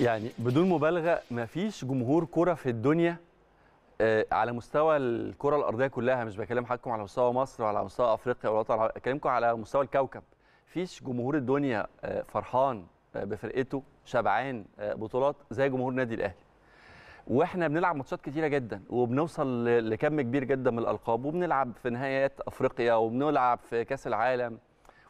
يعني بدون مبالغه ما فيش جمهور كره في الدنيا آه، على مستوى الكره الارضيه كلها مش بكلم حضراتكم على مستوى مصر وعلى مستوى افريقيا ولا على... بكلمكم على مستوى الكوكب فيش جمهور الدنيا آه، فرحان آه، بفرقته شبعان بطولات زي جمهور النادي الاهلي واحنا بنلعب ماتشات كتيره جدا وبنوصل لكم كبير جدا من الالقاب وبنلعب في نهائيات افريقيا وبنلعب في كاس العالم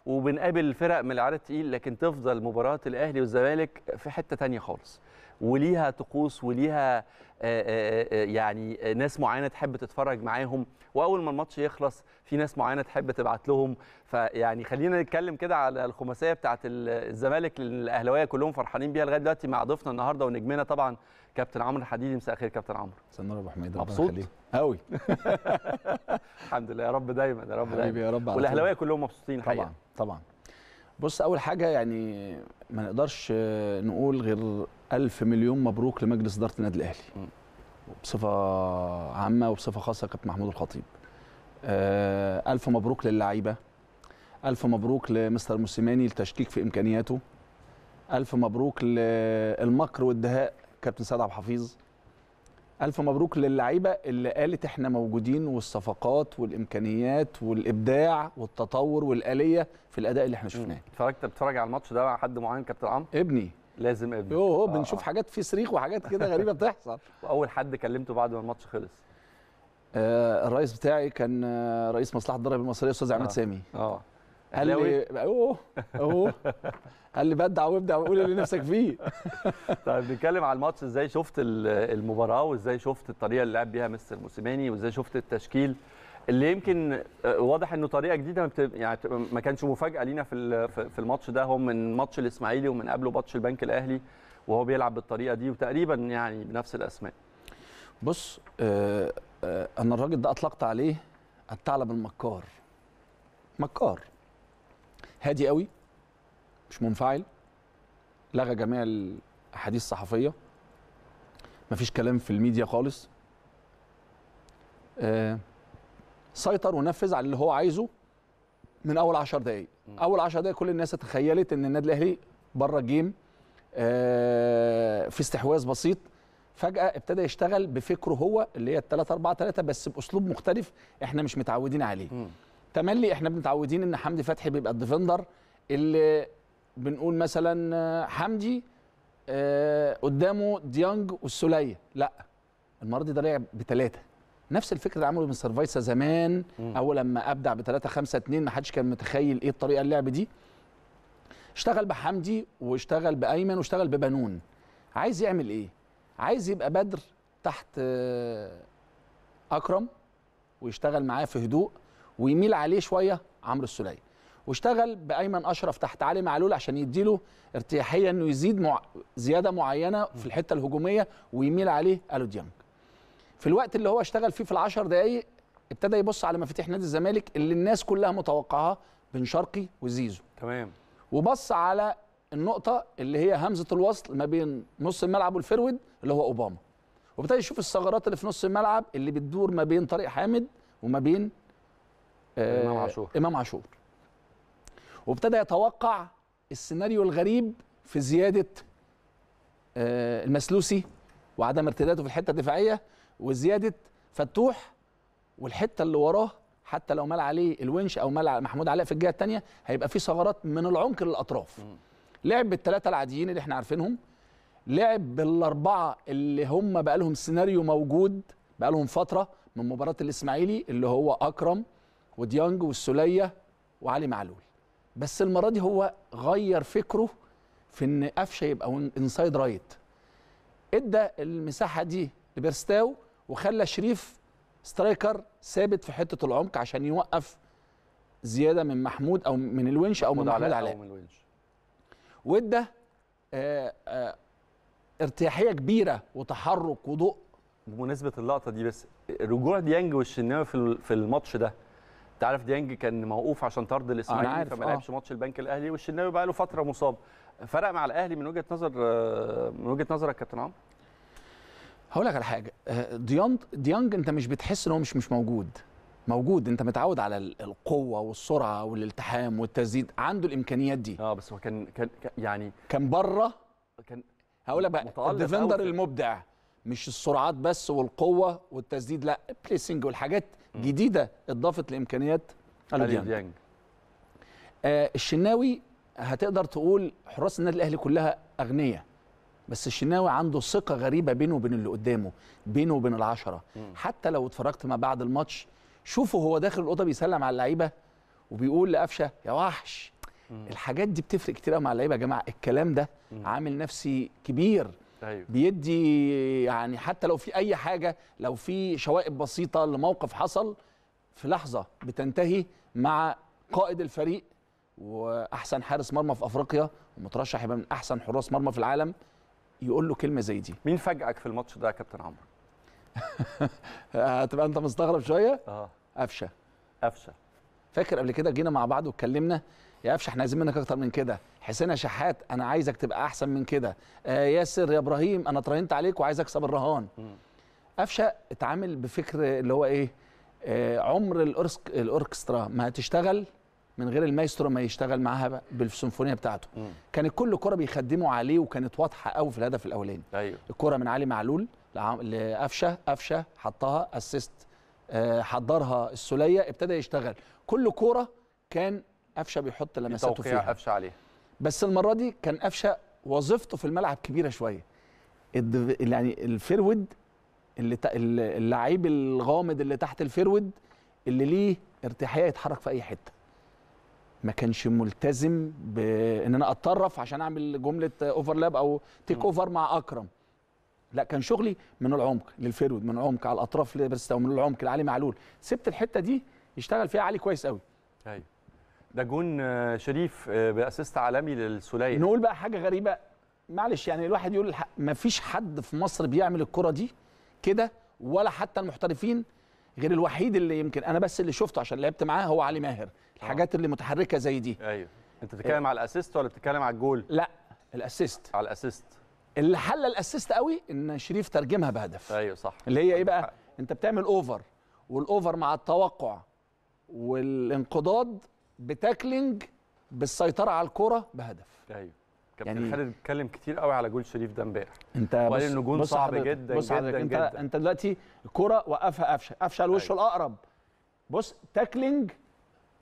وبنقابل فرق من العدد التقيل لكن تفضل مباراه الاهلي والزمالك في حته ثانيه خالص وليها طقوس وليها آه، آه، آه، يعني ناس معينه تحب تتفرج معاهم واول ما الماتش يخلص في ناس معينه تحب تبعت لهم فيعني خلينا نتكلم كده على الخماسيه بتاعه الزمالك الاهلاويه كلهم فرحانين بيها لغايه دلوقتي مع ضيفنا النهارده ونجمنا طبعا كابتن عمرو الحديدي مساء الخير كابتن عمرو مساء النور ابو حميد مبسوط قوي الحمد لله يا رب دايما يا رب دايما حبيبي يا رب والاهلاويه كلهم مبسوطين طبعا حقيقة. طبعا بص اول حاجه يعني ما نقدرش نقول غير ألف مليون مبروك لمجلس اداره النادي الاهلي بصفه عامه وبصفه خاصه كابتن محمود الخطيب آه، ألف مبروك للعيبه ألف مبروك لمستر موسيماني التشكيك في إمكانياته ألف مبروك للمكر والدهاء كابتن سعد عبد الحفيظ الف مبروك للعيبه اللي قالت احنا موجودين والصفقات والامكانيات والابداع والتطور والاليه في الاداء اللي احنا شفناه اتفرجت بتتفرج على الماتش ده مع حد معين كابتن عمرو ابني لازم ابني اوه بنشوف آه. حاجات في صريخ وحاجات كده غريبه بتحصل واول حد كلمته بعد ما الماتش خلص آه الرئيس بتاعي كان آه، رئيس مصلحه الدرجة المصريه استاذ عماد آه. سامي اه قال لي اوه اوه قال لي بدع وابدع وقول اللي نفسك فيه طيب بنتكلم على الماتش ازاي شفت المباراه وازاي شفت الطريقه اللي لعب بيها مستر موسيماني وازاي شفت التشكيل اللي يمكن آه، واضح انه طريقه جديده يعني ما كانش مفاجاه لينا في في الماتش ده هم من ماتش الاسماعيلي ومن قبله ماتش البنك الاهلي وهو بيلعب بالطريقه دي وتقريبا يعني بنفس الاسماء بص آه، آه، انا الراجل ده اطلقت عليه الثعلب المكار مكار هادي قوي مش منفعل لغى جميع الاحاديث الصحفيه مفيش كلام في الميديا خالص آه سيطر ونفذ على اللي هو عايزه من اول 10 دقائق اول 10 دقائق كل الناس تخيلت ان النادي الاهلي بره جيم آه في استحواذ بسيط فجاه ابتدى يشتغل بفكره هو اللي هي 3 4 3 بس باسلوب مختلف احنا مش متعودين عليه م. تملي احنا متعودين ان حمدي فتحي بيبقى الديفندر اللي بنقول مثلا آه، حمدي آه قدامه ديانج والسوليه لا المره دي ده لعب بثلاثه نفس الفكره اللي عمله من سيرفايسا زمان مم. اول لما ابدع بثلاثه خمسه اثنين ما حدش كان متخيل ايه الطريقه اللعب دي اشتغل بحمدي واشتغل بايمن واشتغل ببنون عايز يعمل ايه عايز يبقى بدر تحت آه، اكرم ويشتغل معاه في هدوء ويميل عليه شويه عمرو السليه واشتغل بايمن اشرف تحت علي معلول عشان يديله ارتياحيه انه يزيد مع... زياده معينه في الحته الهجوميه ويميل عليه الو ديانج في الوقت اللي هو اشتغل فيه في العشر دقائق ابتدى يبص على مفاتيح نادي الزمالك اللي الناس كلها متوقعاها بن شرقي وزيزو تمام وبص على النقطه اللي هي همزه الوصل ما بين نص الملعب والفرود اللي هو اوباما وابتدى يشوف الثغرات اللي في نص الملعب اللي بتدور ما بين طارق حامد وما بين امام آه، عاشور امام عاشور وابتدى يتوقع السيناريو الغريب في زياده آه، المسلوسي وعدم ارتداده في الحته الدفاعيه وزياده فتوح والحته اللي وراه حتى لو مال عليه الونش او مال محمود علاء في الجهه الثانيه هيبقى في ثغرات من العمق للاطراف لعب بالثلاثه العاديين اللي احنا عارفينهم لعب بالاربعه اللي هم بقى لهم سيناريو موجود بقى لهم فتره من مباراه الاسماعيلي اللي هو اكرم وديانج والسوليه وعلي معلول بس المره دي هو غير فكره في ان قفشه يبقى انسايد رايت ادى المساحه دي لبيرستاو وخلى شريف سترايكر ثابت في حته العمق عشان يوقف زياده من محمود او من الونش او من محمود علاء وادى آه، آه، ارتياحيه كبيره وتحرك وضوء بمناسبه اللقطه دي بس رجوع ديانج والشناوي في الماتش ده انت عارف ديانج كان موقوف عشان طرد الاسماعيلي فما لعبش آه. ماتش البنك الاهلي والشناوي بقى له فتره مصاب فرق مع الاهلي من وجهه نظر آه، من وجهه نظرك كابتن عمرو هقول لك على حاجه آه، ديانج ديانج انت مش بتحس ان هو مش مش موجود موجود انت متعود على القوه والسرعه والالتحام والتسديد عنده الامكانيات دي اه بس هو كان كان يعني كان بره كان هقول لك بقى الديفندر المبدع مش السرعات بس والقوه والتسديد لا بليسنج والحاجات جديده اضافت لامكانيات اليو ديانج آه الشناوي هتقدر تقول حراس النادي الاهلي كلها اغنياء بس الشناوي عنده ثقه غريبه بينه وبين اللي قدامه بينه وبين العشره مم. حتى لو اتفرجت ما بعد الماتش شوفوا هو داخل الاوضه بيسلم على اللعيبه وبيقول لقفشه يا وحش مم. الحاجات دي بتفرق كتير مع اللعيبه يا جماعه الكلام ده مم. عامل نفسي كبير أيوة. بيدي يعني حتى لو في اي حاجه لو في شوائب بسيطه لموقف حصل في لحظه بتنتهي مع قائد الفريق واحسن حارس مرمى في افريقيا ومترشح يبقى من احسن حراس مرمى في العالم يقول له كلمه زي دي مين فاجئك في الماتش ده يا كابتن عمرو هتبقى انت مستغرب شويه اه قفشه قفشه فاكر قبل كده جينا مع بعض واتكلمنا يا قفشه احنا عايزين منك اكتر من كده حسين يا شحات انا عايزك تبقى احسن من كده آه ياسر يا ابراهيم انا اتراهنت عليك وعايز اكسب الرهان قفشه اتعامل بفكر اللي هو ايه آه عمر الأورسك الاوركسترا ما هتشتغل من غير المايسترو ما يشتغل معاها بالسيمفونيه بتاعته كان كانت كل كره بيخدموا عليه وكانت واضحه قوي في الهدف الاولاني أيوه. الكره من علي معلول لقفشه قفشه حطها اسيست آه حضرها السوليه ابتدى يشتغل كل كوره كان قفشه بيحط لمساته فيها قفشه عليها بس المره دي كان قفشه وظيفته في الملعب كبيره شويه يعني الفيرود اللي اللعيب الغامض اللي تحت الفيرود اللي ليه ارتياحيه يتحرك في اي حته ما كانش ملتزم بان انا اتطرف عشان اعمل جمله اوفرلاب او تيك اوفر مع اكرم لا كان شغلي من العمق للفيرود من العمق على الاطراف لبرستا ومن العمق لعلي معلول سبت الحته دي يشتغل فيها علي كويس قوي ايوه ده جون آه، شريف آه، باسيست عالمي للسوليه نقول بقى حاجه غريبه معلش يعني الواحد يقول الحق فيش حد في مصر بيعمل الكره دي كده ولا حتى المحترفين غير الوحيد اللي يمكن انا بس اللي شفته عشان لعبت معاه هو علي ماهر الحاجات اللي متحركه زي دي ايوه انت بتتكلم إيه؟ على الاسيست ولا بتتكلم على الجول لا الاسيست على الاسيست اللي حل الاسيست قوي ان شريف ترجمها بهدف ايوه صح اللي هي ايه بقى انت بتعمل اوفر والاوفر مع التوقع والانقضاض بتاكلينج بالسيطره على الكره بهدف ايوه كابتن يعني خالد اتكلم كتير قوي على جول شريف ده امبارح انت وقال انه جول صعب جدا بص جدا, جدا انت جدا. انت دلوقتي الكوره وقفها قفشه قفشه على وشه أيوه. الاقرب بص تاكلينج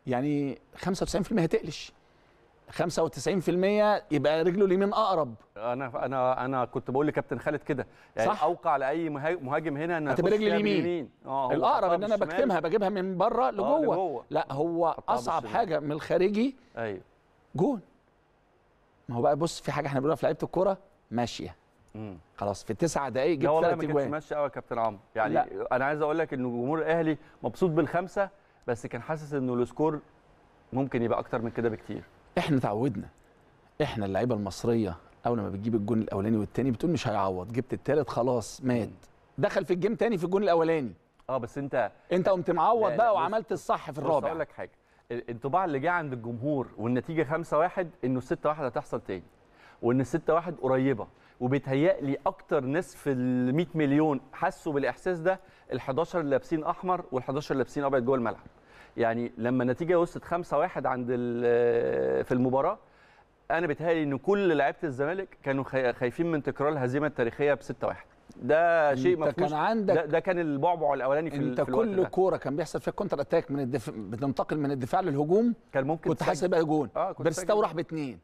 يعني 95% هتقلش 95% يبقى رجله اليمين اقرب انا انا انا كنت بقول لكابتن خالد كده يعني صح. اوقع لاي مهاجم هنا ان هتبقى رجل اليمين اه الاقرب ان انا بكتمها بجيبها من بره آه، لجوه. آه لجوه لا هو اصعب حاجه من الخارجي ايوه جون ما هو بقى بص في حاجه احنا بنقولها في لعيبه الكوره ماشيه مم. خلاص في تسع دقائق جبت ثلاث اجوان والله ما ماشي قوي يا كابتن عمرو يعني لا. انا عايز اقول لك ان جمهور الاهلي مبسوط بالخمسه بس كان حاسس انه السكور ممكن يبقى اكتر من كده بكتير احنا تعودنا احنا اللعيبه المصريه اول ما بتجيب الجون الاولاني والثاني بتقول مش هيعوض جبت الثالث خلاص مات دخل في الجيم تاني في الجون الاولاني اه بس انت انت قمت معوض بقى وعملت الصح في الرابع بس اقول لك حاجه الانطباع اللي جه عند الجمهور والنتيجه 5-1 انه 6-1 هتحصل تاني وان 6-1 قريبه لي اكتر ناس في ال 100 مليون حسوا بالاحساس ده ال 11 اللي لابسين احمر وال 11 اللي لابسين ابيض جوه الملعب يعني لما النتيجه وصلت 5-1 عند في المباراه انا بيتهيألي ان كل لعيبه الزمالك كانوا خايفين من تكرار الهزيمه التاريخيه ب 6-1 ده شيء ما كان عندك ده, ده كان البعبع الاولاني في انت في الوقت كل كوره كان بيحصل فيها كونتر اتاك من الدفاع بتنتقل من الدفاع للهجوم كان ممكن كنت حاسس بقى جون آه بيرستاو راح باثنين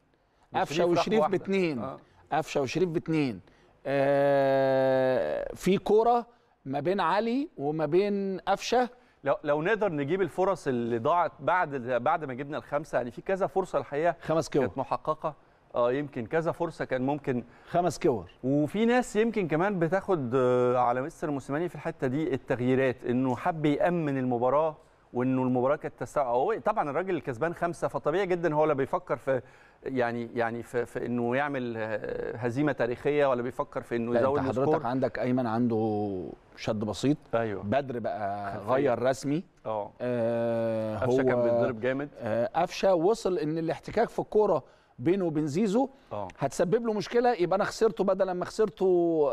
قفشه وشريف باثنين آه. قفشه آه. وشريف باثنين آه في كوره ما بين علي وما بين قفشه لو لو نقدر نجيب الفرص اللي ضاعت بعد بعد ما جبنا الخمسه يعني في كذا فرصه الحقيقه خمس كور كانت محققه اه يمكن كذا فرصه كان ممكن خمس كور وفي ناس يمكن كمان بتاخد آه، على مستر موسيماني في الحته دي التغييرات انه حب يامن المباراه وانه المباراه كانت تستع... طبعا الراجل الكسبان خمسه فطبيعي جدا هو لا بيفكر في يعني يعني في, في انه يعمل آه، هزيمه تاريخيه ولا بيفكر في انه يزود انت حضرتك سكور. عندك ايمن عنده شد بسيط أيوة. بدر بقى خفية. غير رسمي اه, آه، قفشه هو كان بيتضرب جامد آه، قفشه آه وصل ان الاحتكاك في الكوره بينه وبين زيزو أوه. هتسبب له مشكله يبقى انا خسرته بدل ما خسرته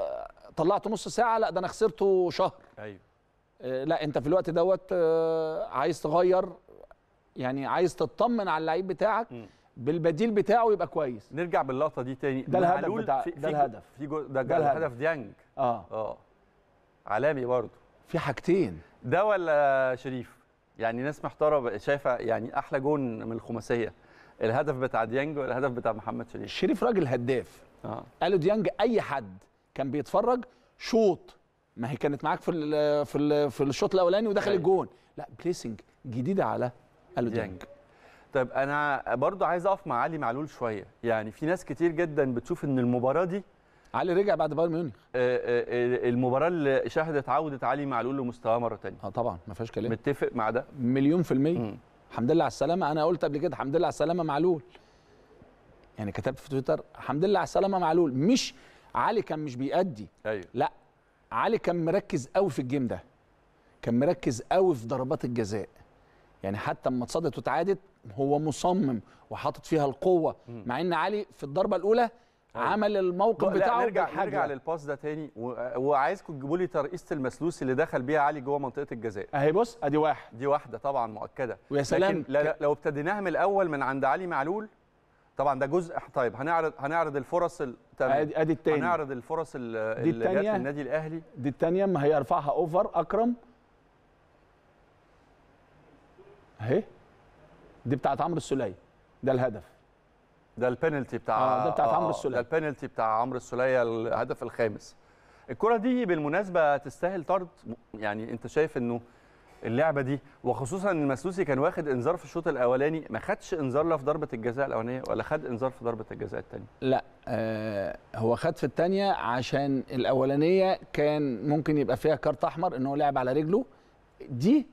طلعته نص ساعه لا ده انا خسرته شهر ايوه آه لا انت في الوقت دوت آه عايز تغير يعني عايز تطمن على اللعيب بتاعك م. بالبديل بتاعه يبقى كويس نرجع باللقطه دي تاني ده الهدف بتاع في ده الهدف في جو ده, ده الهدف ديانج اه اه عالمي برضه في حاجتين ده ولا شريف يعني ناس محترمه شايفه يعني احلى جون من الخماسيه الهدف بتاع ديانج والهدف بتاع محمد شريف شريف راجل هداف آه. قالوا ديانج اي حد كان بيتفرج شوط ما هي كانت معاك في الـ في في الشوط الاولاني ودخل أيوه. الجون لا بليسنج جديده على قالوا ديانج, ديانج. طيب انا برضو عايز اقف مع علي معلول شويه يعني في ناس كتير جدا بتشوف ان المباراه دي علي رجع بعد بايرن ميونخ آه، آه، آه، المباراه اللي شهدت عوده علي معلول لمستواه مره ثانيه اه طبعا ما فيهاش كلام متفق مع ده مليون في الميه الحمد لله على السلامه انا قلت قبل كده الحمد لله على السلامه معلول يعني كتبت في تويتر الحمد لله على السلامه معلول مش علي كان مش بيأدي أيوه. لا علي كان مركز قوي في الجيم ده كان مركز قوي في ضربات الجزاء يعني حتى اما اتصدت وتعادت هو مصمم وحاطط فيها القوه مع ان علي في الضربه الاولى أيوه. عمل الموقف بتاعه نرجع نرجع للباس ده تاني وعايزكم تجيبوا لي ترقيصه المسلوس اللي دخل بيها علي جوه منطقه الجزاء اهي بص ادي واحد دي واحده طبعا مؤكده ويا سلام لكن لو ابتديناها من الاول من عند علي معلول طبعا ده جزء طيب هنعرض هنعرض الفرص ادي ادي التاني هنعرض الفرص اللي جت النادي الاهلي دي الثانيه ما هيرفعها اوفر اكرم اهي دي بتاعت عمرو السلية ده الهدف ده البينالتي بتاع آه ده بتاعت آه عمرو السلية ده البينالتي بتاع عمرو السلية الهدف الخامس الكره دي بالمناسبه تستاهل طرد يعني انت شايف انه اللعبه دي وخصوصا ان المسلوسي كان واخد انذار في الشوط الاولاني ما خدش انذار لا في ضربه الجزاء الاولانيه ولا خد انذار في ضربه الجزاء الثانيه لا آه هو خد في الثانيه عشان الاولانيه كان ممكن يبقى فيها كارت احمر ان هو لعب على رجله دي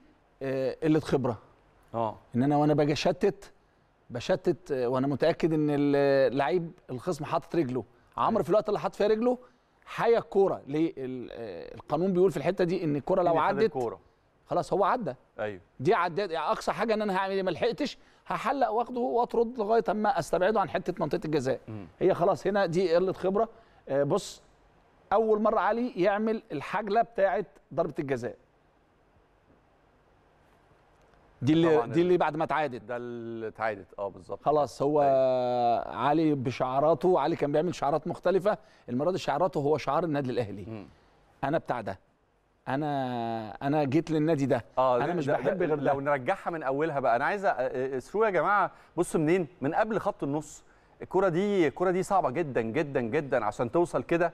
آه قله خبره اه ان انا وانا باجي اشتت بشتت آه، وانا متاكد ان اللعيب الخصم حاطط رجله عمرو في الوقت اللي حاط فيها رجله حيا الكوره ليه آه، القانون بيقول في الحته دي ان الكوره لو عدت خلاص هو عدى ايوه دي عدت يعني اقصى حاجه ان انا هعمل ايه ما لحقتش هحلق واخده واطرد لغايه اما استبعده عن حته منطقه الجزاء هي خلاص هنا دي قله خبره آه، بص اول مره علي يعمل الحجله بتاعه ضربه الجزاء دي اللي دي اللي بعد ما اتعادت ده اللي اتعادت اه بالظبط خلاص هو أي. طيب. علي بشعاراته علي كان بيعمل شعارات مختلفه المره دي شعاراته هو شعار النادي الاهلي م. انا بتاع ده انا انا جيت للنادي ده آه انا مش ده بحب غير لو نرجعها من اولها بقى انا عايز اسرو يا جماعه بصوا منين من قبل خط النص الكره دي الكره دي صعبه جدا جدا جدا عشان توصل كده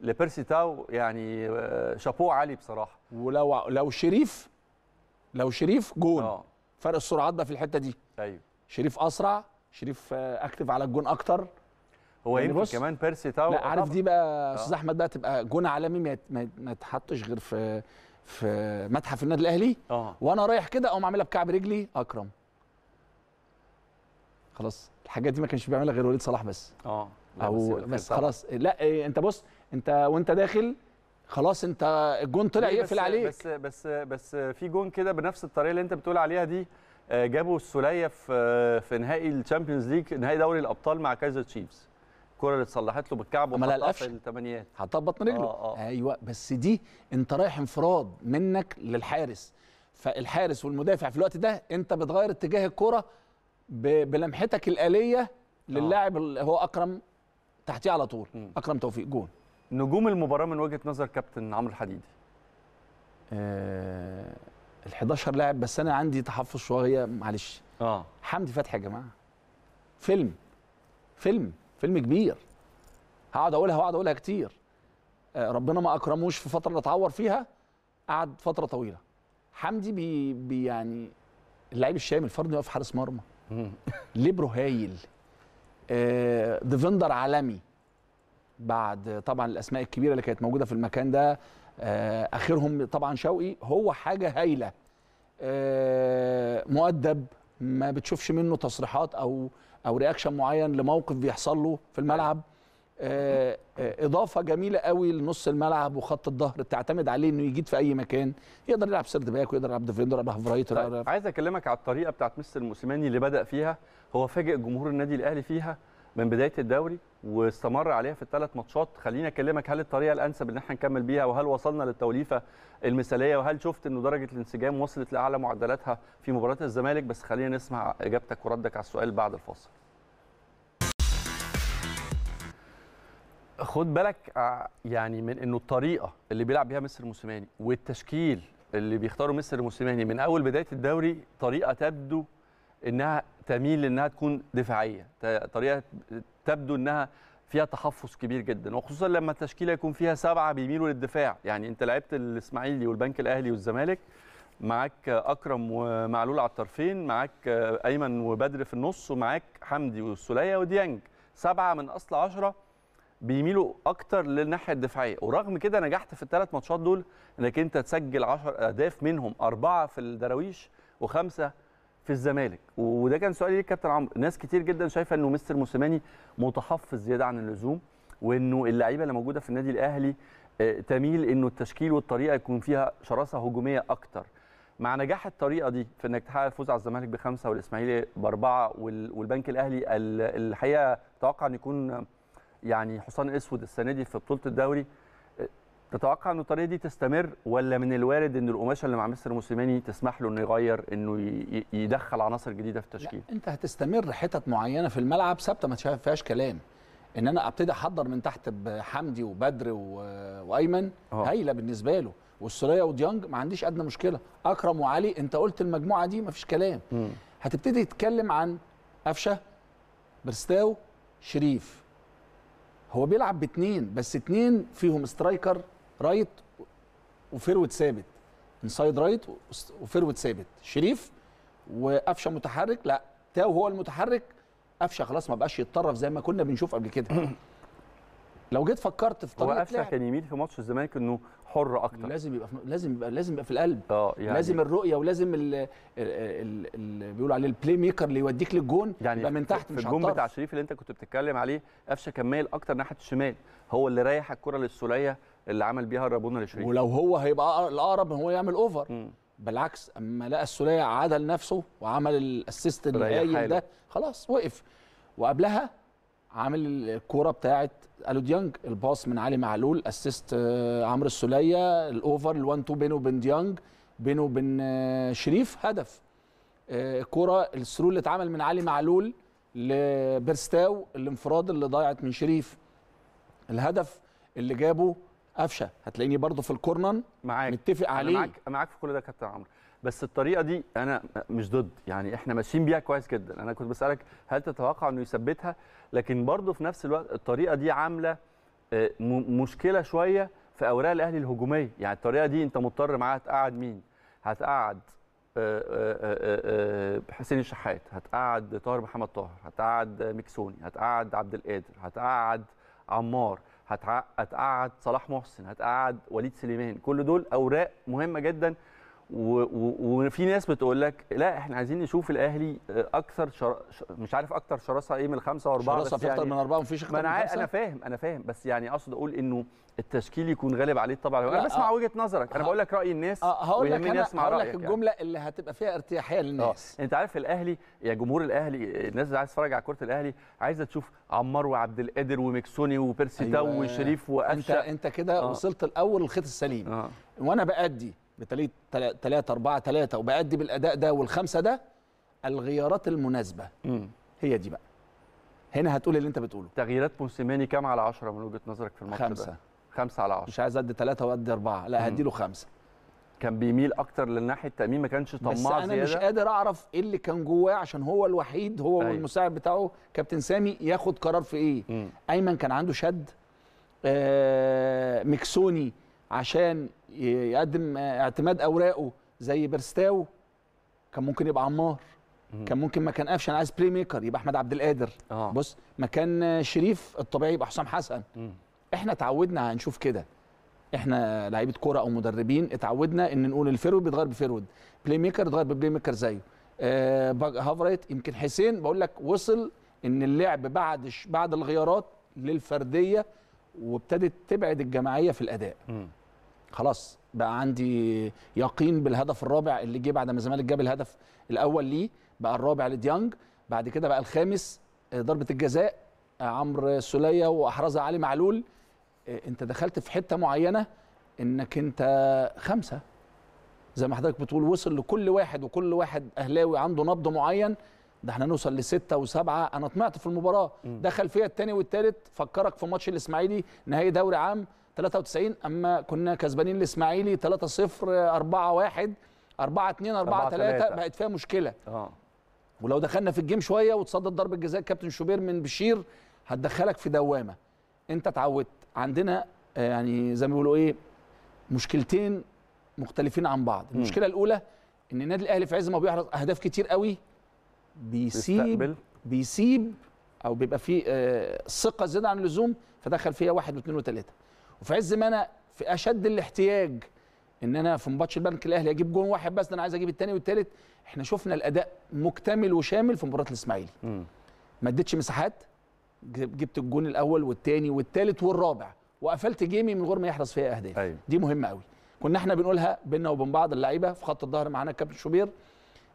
لبيرسي تاو يعني آه، شابوه علي بصراحه ولو لو شريف لو شريف جون أوه. فرق السرعات بقى في الحته دي ايوه شريف اسرع شريف اكتف على الجون اكتر هو يعني يمكن كمان بيرسي تاو لا آه، عارف دي بقى آه. استاذ احمد بقى تبقى جون عالمي ما يتحطش غير في في متحف النادي الاهلي أوه. وانا رايح كده اقوم عاملها بكعب رجلي اكرم خلاص الحاجات دي ما كانش بيعملها غير وليد صلاح بس اه او بس خلاص لا إيه انت بص انت وانت داخل خلاص انت الجون طلع يقفل عليك بس بس بس في جون كده بنفس الطريقه اللي انت بتقول عليها دي آه، جابوا السوليه في آه، في نهائي الشامبيونز ليج نهائي دوري الابطال مع كايزر تشيفز الكره اللي اتصلحت له بالكعب وحطها في الثمانيات هتظبط من رجله آه آه. ايوه بس دي انت رايح انفراد منك للحارس فالحارس والمدافع في الوقت ده انت بتغير اتجاه الكره بلمحتك الاليه آه. للاعب آه. هو اكرم تحتيه على طول م. اكرم توفيق جون نجوم المباراه من وجهه نظر كابتن عمرو الحديدي آه، ال 11 لاعب بس انا عندي تحفظ شويه معلش اه حمدي فتحي يا جماعه فيلم فيلم فيلم كبير هقعد اقولها واقعد اقولها كتير آه، ربنا ما اكرموش في فتره اتعور فيها قعد فتره طويله حمدي بي, بي يعني اللعيب الشامل الفرد يقف حارس مرمى ليبرو هايل آه ديفندر عالمي بعد طبعا الاسماء الكبيره اللي كانت موجوده في المكان ده آه، اخرهم طبعا شوقي هو حاجه هايله آه، مؤدب ما بتشوفش منه تصريحات او او رياكشن معين لموقف بيحصل له في الملعب آه، اضافه جميله قوي لنص الملعب وخط الظهر تعتمد عليه انه يجيد في اي مكان يقدر يلعب سيرد باك ويقدر يلعب ديفندر يلعب هاف رايت طيب، عايز اكلمك على الطريقه بتاعت مستر الموسيماني اللي بدا فيها هو فاجئ جمهور النادي الاهلي فيها من بدايه الدوري واستمر عليها في الثلاث ماتشات خليني اكلمك هل الطريقه الانسب ان احنا نكمل بيها وهل وصلنا للتوليفه المثاليه وهل شفت انه درجه الانسجام وصلت لاعلى معدلاتها في مباراه الزمالك بس خلينا نسمع اجابتك وردك على السؤال بعد الفاصل خد بالك آه، يعني من انه الطريقه اللي بيلعب بيها مستر موسيماني والتشكيل اللي بيختاره مستر موسيماني من اول بدايه الدوري طريقه تبدو انها تميل انها تكون دفاعيه طريقه تبدو انها فيها تحفظ كبير جدا وخصوصا لما التشكيله يكون فيها سبعه بيميلوا للدفاع يعني انت لعبت الاسماعيلي والبنك الاهلي والزمالك معاك اكرم ومعلول على الطرفين معاك ايمن وبدر في النص ومعاك حمدي والسوليه وديانج سبعه من اصل عشرة بيميلوا اكتر للناحيه الدفاعيه ورغم كده نجحت في الثلاث ماتشات دول انك انت تسجل 10 اهداف منهم اربعه في الدراويش وخمسه في الزمالك وده كان سؤالي للكابتن عمرو ناس كتير جدا شايفه انه مستر موسيماني متحفظ زياده عن اللزوم وانه اللعيبه اللي موجوده في النادي الاهلي آه، تميل انه التشكيل والطريقه يكون فيها شراسه هجوميه اكتر مع نجاح الطريقه دي في انك تحقق الفوز على الزمالك بخمسه والاسماعيلي باربعه والبنك الاهلي الحقيقه اتوقع ان يكون يعني حصان اسود السنه دي في بطوله الدوري تتوقع ان الطريقه دي تستمر ولا من الوارد ان القماشه اللي مع مستر موسيماني تسمح له انه يغير انه يدخل عناصر جديده في التشكيل؟ لا انت هتستمر حتت معينه في الملعب ثابته ما فيهاش كلام ان انا ابتدي احضر من تحت بحمدي وبدر وايمن هايله بالنسبه له والسوريه وديانج ما عنديش ادنى مشكله اكرم وعلي انت قلت المجموعه دي ما فيش كلام م. هتبتدي تتكلم عن قفشه برستاو شريف هو بيلعب باتنين بس اتنين فيهم سترايكر رايت وفيرود ثابت انسايد رايت وفيرود ثابت شريف وقفشه متحرك لا تاو هو المتحرك قفشه خلاص ما بقاش يتطرف زي ما كنا بنشوف قبل كده لو جيت فكرت في طريقه هو قفشه كان يميل في ماتش الزمالك انه حر اكتر لازم يبقى في... لازم يبقى لازم يبقى في القلب اه يعني لازم الرؤيه ولازم اللي ال... ال... بيقولوا عليه البلاي ميكر اللي يوديك للجون يعني يبقى من تحت في مش الجون بتاع شريف اللي انت كنت بتتكلم عليه قفشه كان مايل اكتر ناحيه الشمال هو اللي رايح الكره للسوليه اللي عمل بيها الربونه لشريف ولو هو هيبقى الاقرب ان هو يعمل اوفر م. بالعكس اما لقى السوليه عدل نفسه وعمل الاسيست الهايل ده خلاص وقف وقبلها عامل الكوره بتاعه الو ديانج الباص من علي معلول اسيست آه، عمرو السوليه الاوفر ال1 2 بينه وبين ديانج بينه وبين آه، شريف هدف آه، الكوره السرو اللي اتعمل من علي معلول لبرستاو الانفراد اللي ضاعت من شريف الهدف اللي جابه قفشه هتلاقيني برضه في الكورنر معاك متفق عليه معاك معاك في كل ده كابتن عمرو بس الطريقه دي انا مش ضد يعني احنا ماشيين بيها كويس جدا انا كنت بسالك هل تتوقع انه يثبتها لكن برضه في نفس الوقت الطريقه دي عامله آه، مشكله شويه في اوراق الاهلي الهجوميه يعني الطريقه دي انت مضطر معاها تقعد مين هتقعد آه، آه، حسين الشحات هتقعد طاهر محمد طاهر هتقعد مكسوني هتقعد عبد القادر هتقعد عمار هتقعد صلاح محسن هتقعد وليد سليمان كل دول اوراق مهمه جدا وفي ناس بتقول لك لا احنا عايزين نشوف الاهلي آه، اكثر شر... مش عارف اكثر شراسه ايه من خمسه واربعه شراسه في اكثر يعني من اربعه ومفيش اكثر من خمسه انا فاهم انا فاهم بس يعني اقصد اقول انه التشكيل يكون غالب عليه الطبع انا بسمع آه وجهه نظرك انا آه. بقول لك راي الناس آه, آه، هقول لك انا هقول لك يعني. الجمله يعني. اللي هتبقى فيها ارتياحيه آه. للناس آه. انت عارف الاهلي يا جمهور الاهلي الناس اللي عايز تتفرج على كره الاهلي عايزه تشوف عمار وعبد القادر ومكسوني وبيرسي أيوة. تاو وشريف وقفشه انت انت كده آه. وصلت الاول الخيط السليم آه. وانا بادي بتلاتة تلاته اربعه تلاته وبادي بالاداء ده والخمسه ده الغيارات المناسبه م. هي دي بقى هنا هتقول اللي انت بتقوله تغييرات موسيماني كام على 10 من وجهه نظرك في الماتش ده خمسة. خمسة على 10 مش عايز ادي ثلاثة وادي أربعة لا هدي له خمسة كان بيميل اكتر للناحية التأمين ما كانش طماع زيادة بس أنا زيادة. مش قادر أعرف إيه اللي كان جواه عشان هو الوحيد هو أيوة. والمساعد بتاعه كابتن سامي ياخد قرار في إيه مم. أيمن كان عنده شد آه مكسوني عشان يقدم آه، اعتماد أوراقه زي برستاو كان ممكن يبقى عمار مم. كان ممكن ما كان قفش انا عايز بلاي ميكر يبقى احمد عبد القادر آه. بص مكان شريف الطبيعي يبقى حسام حسن مم. احنا اتعودنا هنشوف كده احنا لعيبه كوره او مدربين اتعودنا ان نقول الفيرود بيتغير بفيرود بلاي ميكر اتغير ببلاي ميكر زيه أه هافريت يمكن حسين بقول لك وصل ان اللعب بعد بعد الغيارات للفرديه وابتدت تبعد الجماعيه في الاداء م. خلاص بقى عندي يقين بالهدف الرابع اللي جه بعد ما الزمالك جاب الهدف الاول ليه بقى الرابع لديانج بعد كده بقى الخامس آه، ضربه الجزاء آه، عمرو السوليه واحرزها علي معلول إيه، انت دخلت في حته معينه انك انت خمسه زي ما حضرتك بتقول وصل لكل واحد وكل واحد اهلاوي عنده نبض معين ده احنا نوصل لسته وسبعه انا طمعت في المباراه دخل فيها الثاني والثالث فكرك في ماتش الاسماعيلي نهائي دوري عام 93 اما كنا كسبانين الاسماعيلي 3 0 4 1 4 2 4 3 بقت فيها مشكله اه ولو دخلنا في الجيم شويه وتصدت ضربه جزاء كابتن شوبير من بشير هتدخلك في دوامه انت اتعودت عندنا آه، يعني زي ما بيقولوا ايه مشكلتين مختلفين عن بعض المشكله الاولى ان النادي الاهلي في عز ما بيحرز اهداف كتير قوي بيسيب بيسيب او بيبقى فيه آه، ثقه زياده عن اللزوم فدخل فيها واحد واثنين وثلاثه وفي عز ما انا في اشد الاحتياج ان انا في ماتش البنك الاهلي اجيب جون واحد بس ده انا عايز اجيب الثاني والثالث احنا شفنا الاداء مكتمل وشامل في مباراه الاسماعيلي ما اديتش مساحات جبت الجون الاول والثاني والثالث والرابع وقفلت جيمي من غير ما يحرص فيها اهداف أيوة. دي مهمه قوي كنا احنا بنقولها بينا وبين بعض اللعيبه في خط الظهر معانا الكابتن شوبير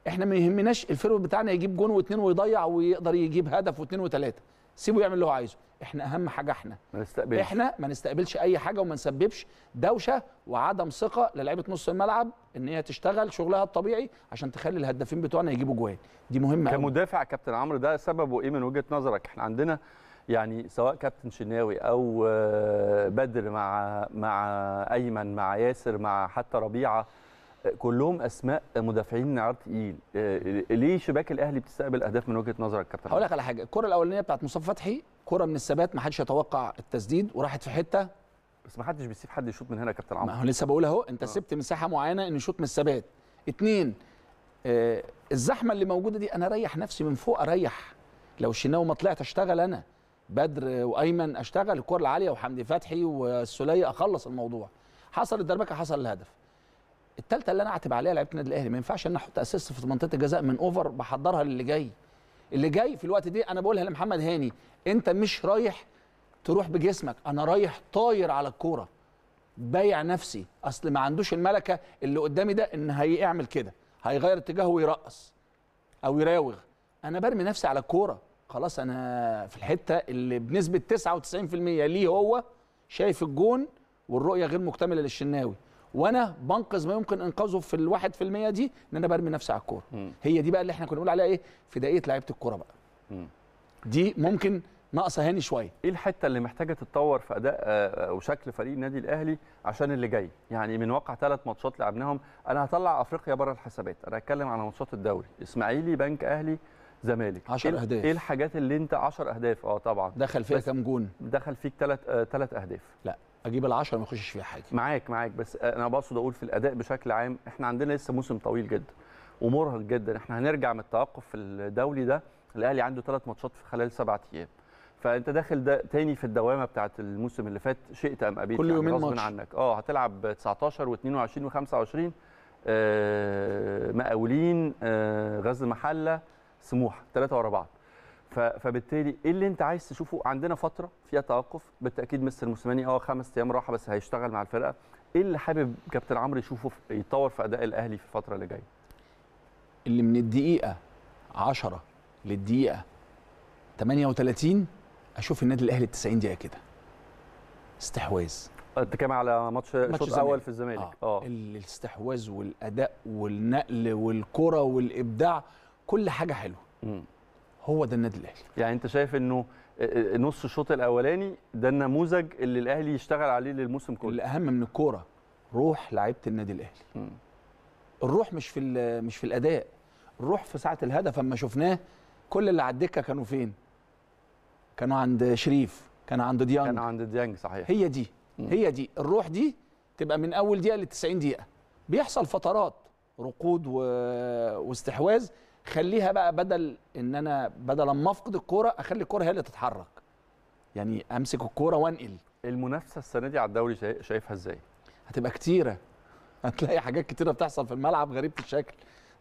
احنا ما يهمناش الفيرو بتاعنا يجيب جون واثنين ويضيع ويقدر يجيب هدف واثنين وثلاثه سيبه يعمل اللي هو عايزه احنا اهم حاجه احنا ما نستقبلش احنا ما نستقبلش اي حاجه وما نسببش دوشه وعدم ثقه للعيبه نص الملعب ان هي تشتغل شغلها الطبيعي عشان تخلي الهدافين بتوعنا يجيبوا جوان دي مهمه كمدافع كابتن عمرو ده سببه ايه من وجهه نظرك احنا عندنا يعني سواء كابتن شناوي او آه، بدر مع مع ايمن مع ياسر مع حتى ربيعه آه، كلهم اسماء مدافعين نعار تقيل آه، ليه شباك الاهلي بتستقبل اهداف من وجهه نظرك كابتن هقول لك على حاجه الكره الاولانيه بتاعت مصطفى فتحي كره من الثبات ما حدش يتوقع التسديد وراحت في حته بس ما حدش بيسيب حد يشوط من هنا يا كابتن عمرو ما هو لسه بقول اهو انت آه. سبت مساحه معينه ان يشوط من الثبات اثنين آه الزحمه اللي موجوده دي انا اريح نفسي من فوق اريح لو الشناوي ما طلعت اشتغل انا بدر وايمن اشتغل الكره العاليه وحمدي فتحي والسوليه اخلص الموضوع حصل الدربكه حصل الهدف الثالثه اللي انا اعتب عليها لعيبه النادي الاهلي ما ينفعش ان احط اسيست في منطقه الجزاء من اوفر بحضرها للي جاي اللي جاي في الوقت ده انا بقولها لمحمد هاني انت مش رايح تروح بجسمك انا رايح طاير على الكوره بايع نفسي اصل ما عندوش الملكه اللي قدامي ده ان هيعمل كده هيغير اتجاهه ويرقص او يراوغ انا برمي نفسي على الكوره خلاص انا في الحته اللي بنسبه 99% ليه هو شايف الجون والرؤيه غير مكتمله للشناوي وانا بنقذ ما يمكن انقاذه في الواحد في المية دي ان انا برمي نفسي على الكوره هي دي بقى اللي احنا كنا بنقول عليها ايه فدائيه لعيبه الكوره بقى مم. دي ممكن ناقصه هاني شويه ايه الحته اللي محتاجه تتطور في اداء آه، آه، وشكل فريق النادي الاهلي عشان اللي جاي يعني من واقع ثلاث ماتشات لعبناهم انا هطلع افريقيا بره الحسابات انا هتكلم على ماتشات الدوري اسماعيلي بنك اهلي زمالك 10 إيه اهداف ايه الحاجات اللي انت 10 اهداف اه طبعا دخل فيها كام جون دخل فيك ثلاث آه، ثلاث اهداف لا اجيب ال10 ما يخشش فيها حاجه معاك معاك بس انا بقصد اقول في الاداء بشكل عام احنا عندنا لسه موسم طويل جدا ومرهق جدا احنا هنرجع من التوقف الدولي ده الاهلي عنده ثلاث ماتشات في خلال سبعة ايام فانت داخل ده تاني في الدوامه بتاعه الموسم اللي فات شئت ام ابيت كل يعني يومين ماتش عنك اه هتلعب 19 و22 و25 آه مقاولين آه غزل محله سموحه ثلاثه ورا بعض فبالتالي ايه اللي انت عايز تشوفه عندنا فتره فيها توقف بالتاكيد مستر موسيماني اه خمس ايام راحه بس هيشتغل مع الفرقه ايه اللي حابب كابتن عمرو يشوفه يتطور في اداء الاهلي في الفتره اللي جايه اللي من الدقيقه 10 للدقيقه 38 اشوف النادي الاهلي 90 دقيقه كده استحواذ انت اتكلم على ماتش الشوط الاول في الزمالك اه, آه. الاستحواذ والاداء والنقل والكره والابداع كل حاجه حلوه هو ده النادي الاهلي يعني انت شايف انه آه، آه، نص الشوط الاولاني ده النموذج اللي الاهلي يشتغل عليه للموسم كله الاهم من الكوره روح لعيبه النادي الاهلي م. الروح مش في مش في الاداء الروح في ساعه الهدف اما شفناه كل اللي على الدكه كانوا فين كانوا عند شريف كان عند ديانج كان عند ديانج صحيح هي دي م. هي دي الروح دي تبقى من اول دقيقه ل 90 دقيقه بيحصل فترات رقود و... واستحواذ خليها بقى بدل ان انا بدل ما افقد الكوره اخلي الكوره هي اللي تتحرك يعني امسك الكوره وانقل المنافسه السنه دي على الدوري شايفها ازاي هتبقى كتيره هتلاقي حاجات كتيره بتحصل في الملعب غريبه الشكل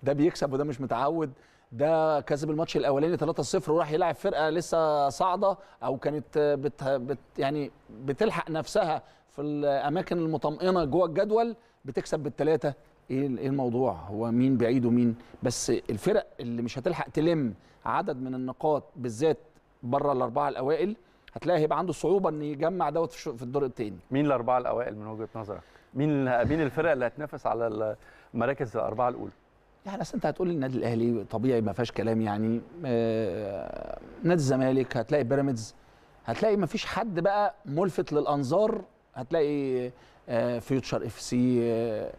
ده بيكسب وده مش متعود ده كسب الماتش الاولاني 3-0 وراح يلعب فرقه لسه صاعده او كانت بت, يعني بتلحق نفسها في الاماكن المطمئنه جوه الجدول بتكسب بالثلاثه ايه ايه الموضوع هو مين بعيد ومين بس الفرق اللي مش هتلحق تلم عدد من النقاط بالذات بره الاربعه الاوائل هتلاقي هيبقى عنده صعوبه ان يجمع دوت في الدور الثاني مين الاربعه الاوائل من وجهه نظرك مين مين الفرق اللي هتنافس على المراكز الاربعه الاولى يعني اصل انت هتقول النادي الاهلي طبيعي ما فيهاش كلام يعني آه نادي الزمالك هتلاقي بيراميدز هتلاقي ما فيش حد بقى ملفت للانظار هتلاقي فيوتشر اف سي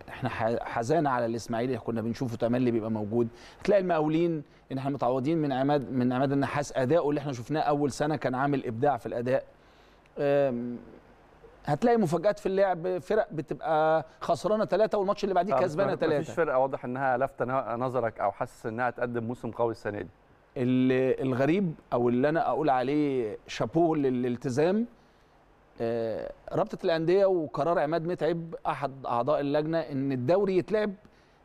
احنا حزانة على الاسماعيلي كنا بنشوفه تملي بيبقى موجود هتلاقي المقاولين ان احنا متعودين من عماد من عماد النحاس اداؤه اللي احنا شفناه اول سنه كان عامل ابداع في الاداء هتلاقي مفاجات في اللعب فرق بتبقى خسرانه ثلاثه والماتش اللي بعديه آه، كسبانه ثلاثه مفيش فرقه واضح انها لفت نظرك او حاسس انها تقدم موسم قوي السنه دي الغريب او اللي انا اقول عليه شابوه للالتزام آه، رابطه الانديه وقرار عماد متعب احد اعضاء اللجنه ان الدوري يتلعب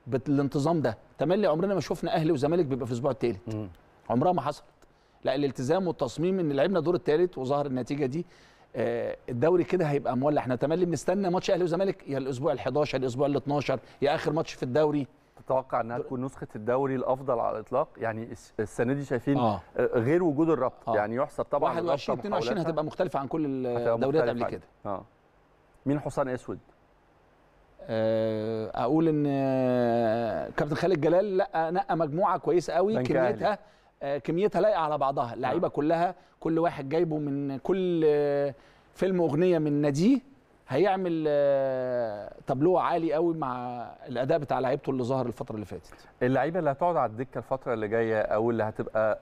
بالانتظام ده تملي عمرنا ما شفنا اهلي وزمالك بيبقى في الاسبوع الثالث عمرها ما حصلت لا الالتزام والتصميم ان لعبنا دور الثالث وظهر النتيجه دي آه، الدوري كده هيبقى مولع احنا تملي بنستنى ماتش اهلي وزمالك يا الاسبوع ال11 الاسبوع ال12 يا اخر ماتش في الدوري تتوقع انها تكون نسخه الدوري الافضل على الاطلاق يعني السنه دي شايفين آه. آه، غير وجود الربط آه. يعني يحسب طبعا 21 22 هتبقى مختلفه عن كل الدوريات قبل كده اه مين حسام اسود آه، اقول ان آه، كابتن خالد جلال لا نقى مجموعه كويسه قوي كميتها كميتها لايقه على بعضها اللعيبه آه. كلها كل واحد جايبه من كل فيلم اغنيه من ناديه هيعمل آه، تابلوه عالي قوي مع الاداء بتاع لعيبته اللي ظهر الفتره اللي فاتت اللعيبه اللي هتقعد على الدكه الفتره اللي جايه او اللي هتبقى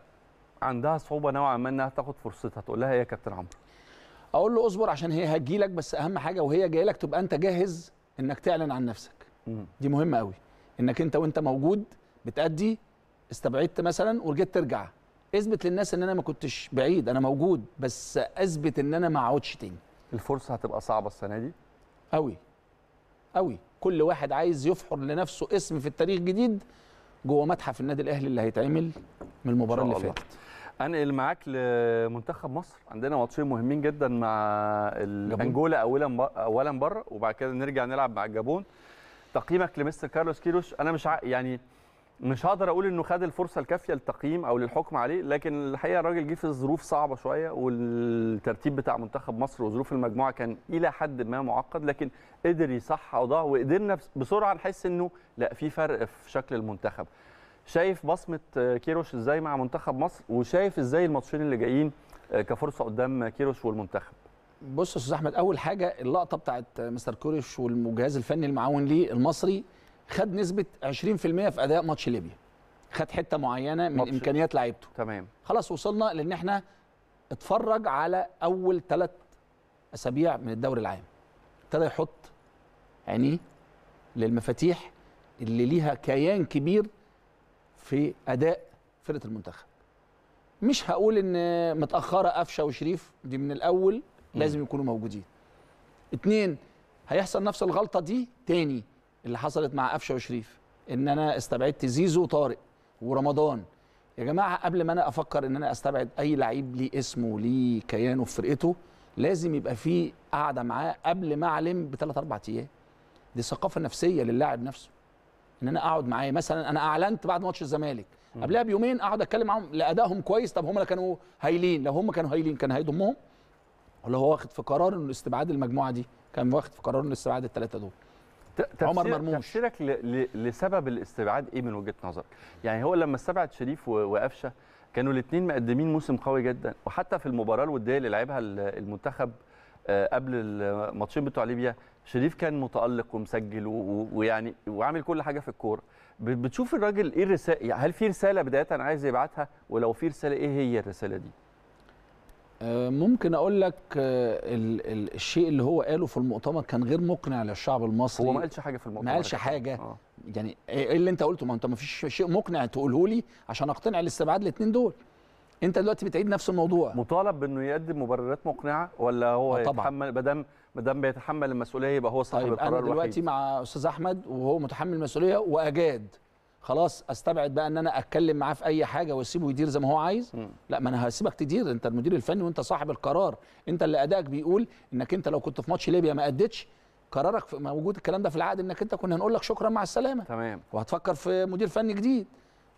عندها صعوبه نوعا ما انها تاخد فرصتها تقول لها يا كابتن عمرو اقول له اصبر عشان هي هتجيلك بس اهم حاجه وهي جايه لك تبقى انت جاهز انك تعلن عن نفسك دي مهمه قوي انك انت وانت موجود بتادي استبعدت مثلا ورجعت ترجع اثبت للناس ان انا ما كنتش بعيد انا موجود بس اثبت ان انا ما اقعدش تاني الفرصه هتبقى صعبه السنه دي أوي أوي كل واحد عايز يفحر لنفسه اسم في التاريخ جديد جوه متحف النادي الاهلي اللي هيتعمل من المباراه اللي فاتت انقل معاك لمنتخب مصر عندنا ماتشين مهمين جدا مع انجولا اولا اولا بره وبعد كده نرجع نلعب مع الجابون تقييمك لمستر كارلوس كيروش انا مش يعني مش هقدر اقول انه خد الفرصه الكافيه للتقييم او للحكم عليه لكن الحقيقه الراجل جه في ظروف صعبه شويه والترتيب بتاع منتخب مصر وظروف المجموعه كان الى حد ما معقد لكن قدر يصح اوضاعه وقدرنا بسرعه نحس انه لا في فرق في شكل المنتخب شايف بصمه كيروش ازاي مع منتخب مصر وشايف ازاي الماتشين اللي جايين آه، كفرصه قدام كيروش والمنتخب بص يا استاذ احمد اول حاجه اللقطه بتاعت مستر كوريش والجهاز الفني المعاون ليه المصري خد نسبه 20% في اداء ماتش ليبيا خد حته معينه من ماتش. امكانيات لعيبته تمام خلاص وصلنا لان احنا اتفرج على اول ثلاث اسابيع من الدوري العام ابتدى يحط عينيه للمفاتيح اللي ليها كيان كبير في اداء فرقه المنتخب مش هقول ان متاخره قفشه وشريف دي من الاول لازم يكونوا موجودين اتنين هيحصل نفس الغلطه دي تاني اللي حصلت مع قفشه وشريف ان انا استبعدت زيزو وطارق ورمضان يا جماعه قبل ما انا افكر ان انا استبعد اي لعيب ليه اسمه ليه كيانه في فرقته لازم يبقى في قاعده معاه قبل ما اعلم بثلاث اربع ايام دي ثقافه نفسيه للاعب نفسه ان انا اقعد معاه مثلا انا اعلنت بعد ماتش الزمالك قبلها بيومين اقعد اتكلم معاهم لادائهم كويس طب هم اللي كانوا هايلين لو هم كانوا هايلين كان هيضمهم ولا هو واخد في قرار انه استبعاد المجموعه دي كان واخد في قرار انه استبعاد الثلاثه دول عمر مرموش تفسيرك لسبب الاستبعاد ايه من وجهه نظرك؟ يعني هو لما استبعد شريف وقفشه كانوا الاثنين مقدمين موسم قوي جدا وحتى في المباراه الوديه اللي لعبها المنتخب آه، قبل الماتشين بتوع ليبيا شريف كان متالق ومسجل ويعني وعامل كل حاجه في الكوره بتشوف الراجل ايه الرساله يعني هل في رساله بدايه عايز يبعتها ولو في رساله ايه هي الرساله دي؟ آه، ممكن اقول لك آه، الشيء اللي هو قاله في المؤتمر كان غير مقنع للشعب المصري هو ما قالش حاجه في المؤتمر ما قالش حاجه آه. يعني إيه،, ايه اللي انت قلته ما انت ما فيش شيء مقنع تقوله لي عشان اقتنع لاستبعاد الاثنين دول انت دلوقتي بتعيد نفس الموضوع مطالب بانه يقدم مبررات مقنعه ولا هو آه، يتحمل ما دام ما دام بيتحمل المسؤوليه يبقى هو صاحب طيب القرار الوحيد انا دلوقتي الوحيد. مع استاذ احمد وهو متحمل المسؤوليه واجاد خلاص استبعد بقى ان انا اتكلم معاه في اي حاجه واسيبه يدير زي ما هو عايز م. لا ما انا هسيبك تدير انت المدير الفني وانت صاحب القرار انت اللي ادائك بيقول انك انت لو كنت في ماتش ليبيا ما اديتش قرارك في موجود الكلام ده في العقد انك انت كنا هنقول لك شكرا مع السلامه تمام وهتفكر في مدير فني جديد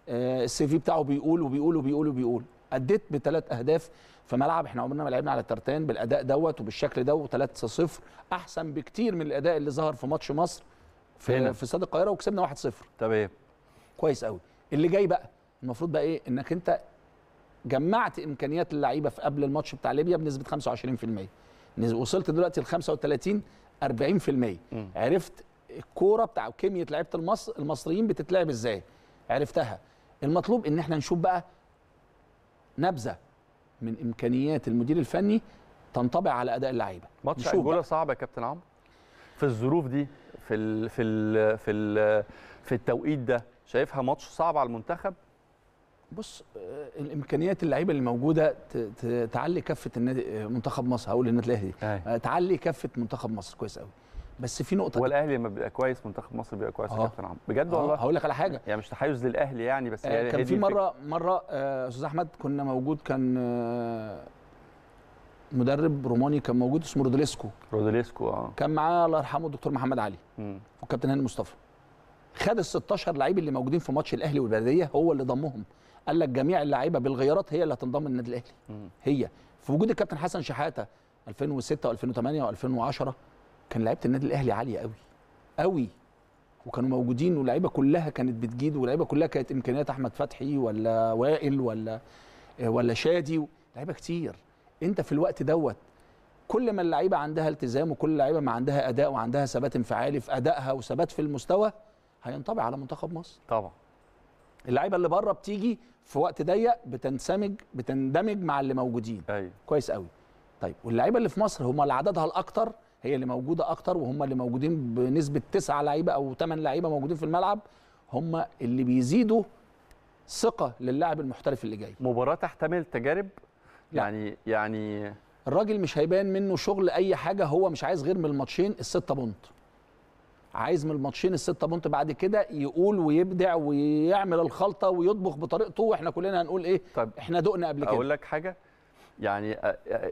آه السي في بتاعه بيقول وبيقول وبيقول وبيقول اديت بثلاث اهداف في ملعب احنا عمرنا ما لعبنا على الترتان بالاداء دوت وبالشكل ده و3-0 احسن بكتير من الاداء اللي ظهر في ماتش مصر في في استاد القاهره وكسبنا 1-0 تمام كويس قوي اللي جاي بقى المفروض بقى ايه انك انت جمعت امكانيات اللعيبه في قبل الماتش بتاع ليبيا بنسبه 25% وصلت دلوقتي ل 35 40% م. عرفت الكوره بتاع كميه لعيبه المصر المصريين بتتلعب ازاي عرفتها المطلوب ان احنا نشوف بقى نبذه من امكانيات المدير الفني تنطبع على اداء اللعيبه ماتش انجولا صعب يا كابتن عمرو في الظروف دي في الـ في الـ في في التوقيت ده شايفها ماتش صعب على المنتخب بص آه، الامكانيات اللعيبه اللي موجوده تعلي كفه النادي آه، منتخب مصر هقول النادي الاهلي آه، تعلي كفه منتخب مصر كويس قوي بس في نقطه هو الاهلي لما بيبقى كويس منتخب مصر بيبقى كويس يا كابتن عمرو بجد والله هقول لك على حاجه يعني مش تحيز للاهلي يعني بس آه كان في مره مره استاذ آه احمد كنا موجود كان آه مدرب روماني كان موجود اسمه رودريسكو رودريسكو اه كان معاه الله يرحمه الدكتور محمد علي والكابتن هاني مصطفى خد ال 16 لعيب اللي موجودين في ماتش الاهلي والبلديه هو اللي ضمهم قال لك جميع اللعيبه بالغيارات هي اللي هتنضم للنادي الاهلي هي في وجود الكابتن حسن شحاته 2006 و2008 و2010 كان لعيبه النادي الاهلي عاليه قوي قوي وكانوا موجودين واللعيبه كلها كانت بتجيد واللعيبه كلها كانت امكانيات احمد فتحي ولا وائل ولا ولا شادي لعيبه كتير انت في الوقت دوت كل ما اللعيبه عندها التزام وكل لعيبه ما عندها اداء وعندها ثبات انفعالي في ادائها وثبات في المستوى هينطبع على منتخب مصر طبعا اللعيبه اللي بره بتيجي في وقت ضيق بتنسمج بتندمج مع اللي موجودين أيوة. كويس قوي طيب واللعيبه اللي في مصر هم اللي عددها الاكتر هي اللي موجوده اكتر وهم اللي موجودين بنسبه تسعة لعيبه او ثمان لعيبه موجودين في الملعب هم اللي بيزيدوا ثقه للاعب المحترف اللي جاي مباراه تحتمل تجارب يعني لا. يعني الراجل مش هيبان منه شغل اي حاجه هو مش عايز غير من الماتشين الستة بونت عايز من الماتشين الستة بونت بعد كده يقول ويبدع ويعمل الخلطة ويطبخ بطريقته واحنا كلنا هنقول ايه طيب احنا دقنا قبل كده اقول لك حاجة يعني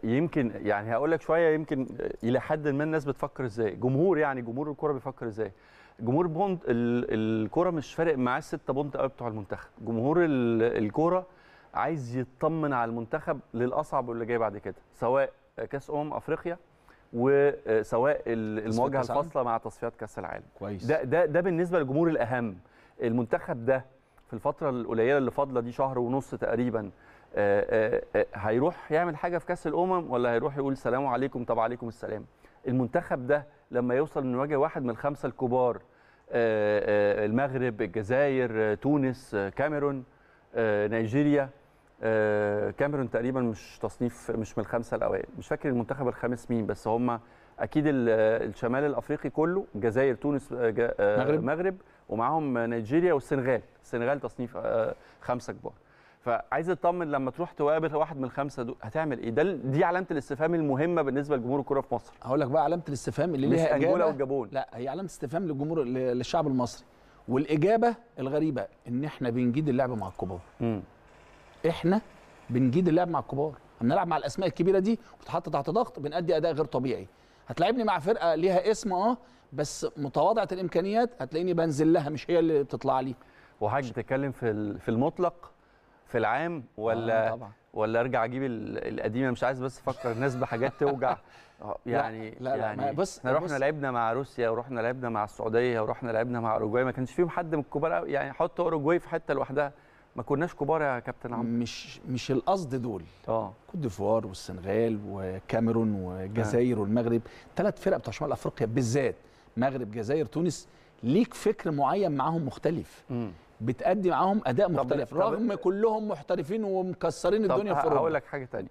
يمكن يعني هقول لك شويه يمكن الى حد ما الناس بتفكر ازاي جمهور يعني جمهور الكره بيفكر ازاي جمهور بونت الكره مش فارق معاه الستة بونت قوي بتوع المنتخب جمهور الكره عايز يطمن على المنتخب للاصعب واللي جاي بعد كده سواء كاس امم افريقيا وسواء المواجهه الفاصله مع تصفيات كاس العالم كويس ده ده ده بالنسبه للجمهور الاهم المنتخب ده في الفتره القليله اللي فاضله دي شهر ونص تقريبا آه، آه، آه، هيروح يعمل حاجه في كاس الامم ولا هيروح يقول سلام عليكم طب عليكم السلام المنتخب ده لما يوصل انه يواجه واحد من الخمسه الكبار المغرب الجزائر تونس كاميرون نيجيريا آه، كاميرون تقريبا مش تصنيف مش من الخمسه الاوائل مش فاكر المنتخب الخامس مين بس هم اكيد الشمال الافريقي كله جزائر تونس المغرب آه، آه، ومعاهم نيجيريا والسنغال السنغال تصنيف خمسه كبار فعايز اطمن لما تروح تقابل واحد من الخمسه دول هتعمل ايه ده دي علامه الاستفهام المهمه بالنسبه لجمهور الكره في مصر هقول لك بقى علامه الاستفهام اللي ليها اجابه انجولا والجابون لا هي علامه استفهام للجمهور للشعب المصري والاجابه الغريبه ان احنا بنجيد اللعب مع الكبار احنا بنجيد اللعب مع الكبار بنلعب مع الاسماء الكبيره دي وتحط تحت ضغط بنأدي اداء غير طبيعي هتلاعبني مع فرقه ليها اسم اه بس متواضعه الامكانيات هتلاقيني بنزل لها مش هي اللي بتطلع لي وحاج بتتكلم في في المطلق في العام ولا آه طبعا. ولا ارجع اجيب القديمه مش عايز بس افكر الناس بحاجات توجع يعني لا لا يعني بس احنا رحنا لعبنا مع روسيا ورحنا لعبنا مع السعوديه ورحنا لعبنا مع اوروجواي ما كانش فيهم حد من الكبار يعني حط اوروجواي في حته لوحدها ما كناش كبار يا كابتن عمرو مش مش القصد دول اه كوت ديفوار والسنغال وكاميرون والجزائر آه. والمغرب ثلاث فرق بتوع شمال افريقيا بالذات مغرب جزائر تونس ليك فكر معين معاهم مختلف م. بتأدي معاهم اداء مختلف طب رغم طب كلهم محترفين ومكسرين الدنيا في اوروبا هقول لك حاجه ثانيه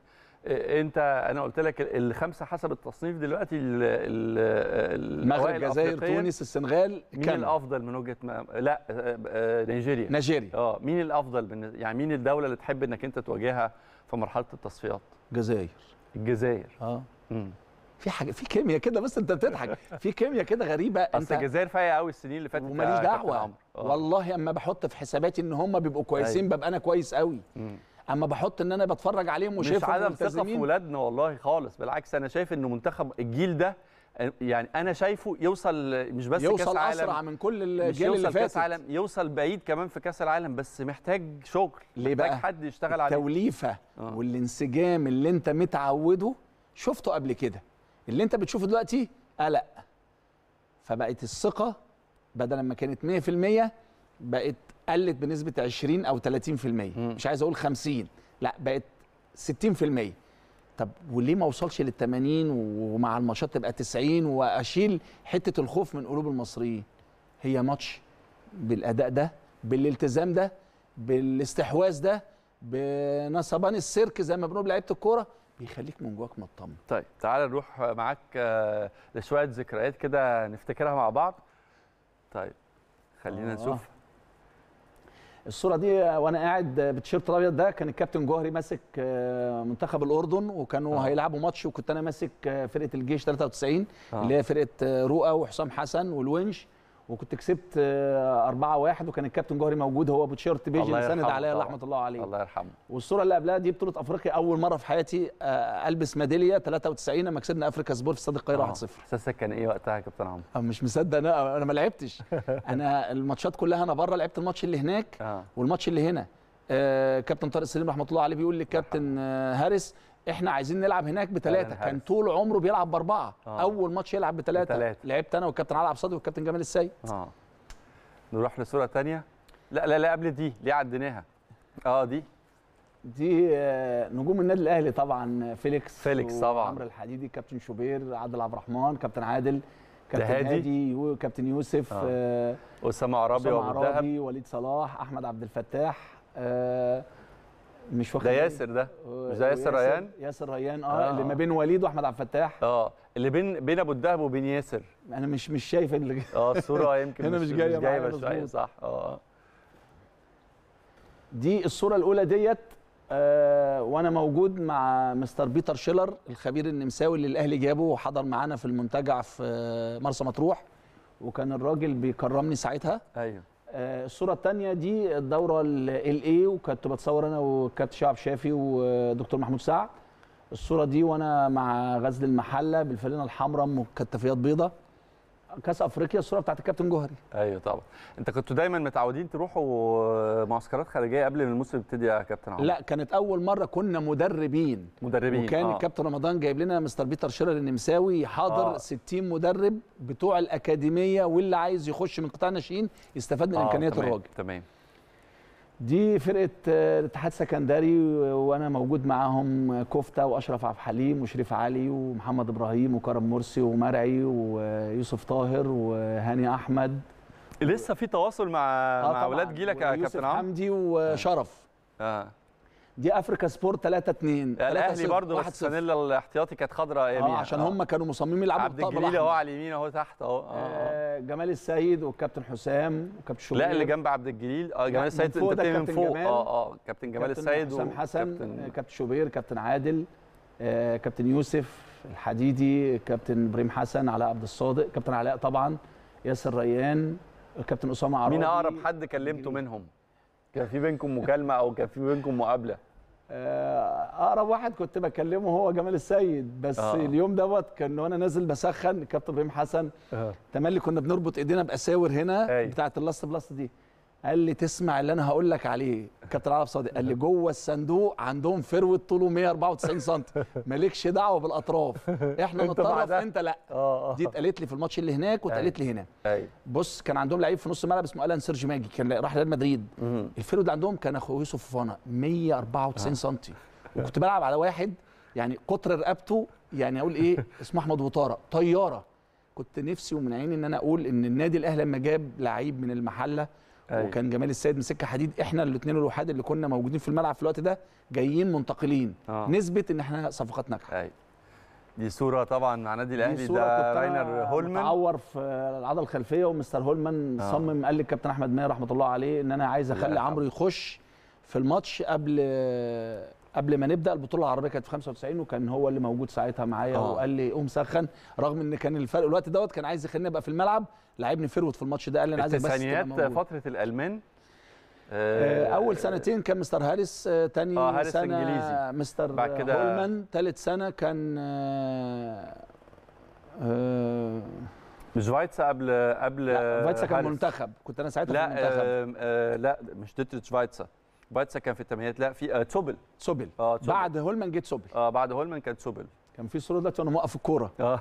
إيه، انت انا قلت لك الخمسه حسب التصنيف دلوقتي المغرب الجزائر تونس السنغال مين كان. الافضل من وجهه ما لا آه، آه، نيجيريا نيجيريا اه مين الافضل يعني مين الدوله اللي تحب انك انت تواجهها في مرحله التصفيات الجزائر الجزائر اه امم في حاجه في كيمياء كده بس انت بتضحك في كيمياء كده غريبه انت الجزائر فايقه قوي السنين اللي فاتت وماليش دعوه آه. والله اما بحط في حساباتي ان هم بيبقوا كويسين أيوه. ببقى انا كويس قوي اما بحط ان انا بتفرج عليهم وشايفهم مش عدم ثقه في ولادنا والله خالص بالعكس انا شايف ان منتخب الجيل ده يعني انا شايفه يوصل مش بس يوصل كاس عالم يوصل اسرع من كل الجيل اللي فات كاس عالم يوصل بعيد كمان في كاس العالم بس محتاج شغل ليه بقى حد يشتغل عليه التوليفه آه. والانسجام اللي انت متعوده شفته قبل كده اللي انت بتشوفه دلوقتي قلق فبقت الثقه بدل ما كانت 100% بقت قلت بنسبه 20 او 30% مش عايز اقول 50 لا بقت 60% طب وليه ما وصلش لل 80 ومع الماتشات تبقى 90 واشيل حته الخوف من قلوب المصريين هي ماتش بالاداء ده بالالتزام ده بالاستحواذ ده بنصبان السيرك زي ما بنقول لعيبه الكوره بيخليك من جواك مطمن طيب تعال نروح معاك آه، لشويه ذكريات كده نفتكرها مع بعض طيب خلينا آه. نشوف الصوره دي وانا قاعد بالتيشيرت الابيض ده كان الكابتن جوهري ماسك آه، منتخب الاردن وكانوا آه. هيلعبوا ماتش وكنت انا ماسك آه، فرقه الجيش 93 آه. اللي هي فرقه آه، رؤى وحسام حسن والونش وكنت كسبت 4 آه، 1 وكان الكابتن جوهري موجود هو بتشيرت بيجي اللي سند عليا رحمه الله عليه الله يرحمه والصوره اللي قبلها دي بطوله افريقيا اول مره في حياتي آه، البس ميداليه 93 لما كسبنا افريكا سبور في استاد القاهره 1-0 آه. احساسك كان ايه وقتها يا كابتن عمرو؟ مش مصدق انا انا ما لعبتش انا الماتشات كلها انا بره لعبت الماتش اللي هناك والماتش اللي هنا كابتن طارق سليم رحمه الله عليه بيقول للكابتن آه هارس احنا عايزين نلعب هناك بثلاثه كان طول عمره بيلعب باربعه آه. اول ماتش يلعب بثلاثه لعبت انا والكابتن علي عبد والكابتن جمال السيد اه نروح لصوره ثانيه لا لا لا قبل دي ليه عديناها اه دي دي آه، نجوم النادي الاهلي طبعا فيليكس فيليكس طبعا عمرو الحديدي كابتن شوبير عادل عبد الرحمن كابتن عادل كابتن هادي كابتن يوسف آه. آه. اسامه عرابي, عرابي وليد صلاح احمد عبد الفتاح آه مش واخد ده ياسر ده مش ده ياسر ريان ياسر ريان آه, اه اللي ما بين وليد واحمد عبد الفتاح اه اللي بين بين ابو الدهب وبين ياسر انا مش مش شايف اللي اه الصوره يمكن هنا مش جايه مش جايبه شويه صح اه دي الصوره الاولى ديت آه وانا موجود مع مستر بيتر شيلر الخبير النمساوي اللي الاهلي جابه وحضر معانا في المنتجع في آه، مرسى مطروح وكان الراجل بيكرمني ساعتها ايوه آه، الصوره الثانيه دي الدوره الاي وكنت بتصور انا وكابتن شعب شافي ودكتور محمود سعد الصوره دي وانا مع غزل المحله بالفانله الحمراء مكتفيات بيضه كاس افريقيا الصوره بتاعت الكابتن جوهري ايوه طبعا انت كنتوا دايما متعودين تروحوا معسكرات خارجيه قبل ما الموسم يبتدي يا كابتن عمر لا كانت اول مره كنا مدربين مدربين وكان آه. الكابتن رمضان جايب لنا مستر بيتر شيرر النمساوي حاضر آه. 60 مدرب بتوع الاكاديميه واللي عايز يخش من قطاع الناشئين يستفاد من آه. امكانيات الراجل تمام دي فرقه آه، الاتحاد السكندري وانا موجود معاهم آه، كفته واشرف عبد الحليم وشريف علي ومحمد ابراهيم وكرم مرسي ومرعي ويوسف طاهر وهاني احمد لسه في تواصل مع آه مع اولاد جيلك يا كابتن عمرو حمدي وشرف اه دي افريكا سبورت 3 2 الاهلي برضه بس سانيلا الاحتياطي كانت خضراء يمين اه عشان آه. هم كانوا مصممين يلعبوا عبد الجليل اهو على اليمين اهو تحت اهو آه. آه جمال السيد والكابتن حسام وكابتن شوبير لا اللي جنب عبد الجليل اه جمال السيد انت بتتكلم من فوق اه اه كابتن جمال السيد وحسام حسن كابتن شوبير كابتن عادل آه كابتن يوسف الحديدي كابتن ابراهيم حسن علاء عبد الصادق كابتن علاء طبعا ياسر ريان كابتن اسامه عرابي مين اقرب حد كلمته منهم كان في بينكم مكالمه او كان في بينكم مقابله آه، اقرب واحد كنت بكلمه هو جمال السيد بس آه. اليوم دوت كان وانا نازل بسخن كابتن ابراهيم حسن آه. تملي كنا بنربط ايدينا باساور هنا أي. بتاعه اللاست بلاست دي قال لي تسمع اللي انا هقول لك عليه كابتن عرب صادق قال لي جوه الصندوق عندهم فروه طوله 194 سم مالكش دعوه بالاطراف احنا نتطرف انت لا آه، آه. دي اتقالت لي في الماتش اللي هناك واتقالت لي أيوه. هنا أيوه. بص كان عندهم لعيب في نص الملعب اسمه الان سيرج ماجي كان راح ريال مدريد الفروه اللي عندهم كان اخو يوسف فوفانا 194 آه. سم وكنت بلعب على واحد يعني قطر رقبته يعني اقول ايه اسمه احمد وطاره طياره كنت نفسي ومن عيني ان انا اقول ان النادي الاهلي لما جاب لعيب من المحله أيوة. وكان جمال السيد مسك حديد احنا الاثنين الوحيد اللي كنا موجودين في الملعب في الوقت ده جايين منتقلين آه. نثبت ان احنا صفقات ناجحه أيوة. دي صوره طبعا مع نادي الاهلي ده راينر هولمان متعور في العضله الخلفيه ومستر هولمان آه. صمم قال للكابتن احمد ماهر رحمه الله عليه ان انا عايز اخلي عمرو يخش في الماتش قبل قبل ما نبدا البطوله العربيه كانت في 95 وكان هو اللي موجود ساعتها معايا آه. وقال لي قوم سخن رغم ان كان الفرق الوقت دوت كان عايز يخليني ابقى في الملعب لعبني فيروت في الماتش ده قال لي انا عايزك بس التسعينات فتره الالمان آه، اول آه، سنتين كان مستر هاريس ثاني آه،, آه هاريس سنه إنجليزي. مستر بعد كده هولمان ثالث سنه كان آه شفايتسا قبل قبل فايتس كان منتخب كنت انا ساعتها لا في المنتخب آه آه لا مش ديتريت فايتس شفايتسا كان في الثمانينات لا في آه تسوبل تسوبل آه بعد هولمان جيت تسوبل اه بعد هولمان كان تسوبل كان في صوره دلوقتي وانا موقف الكوره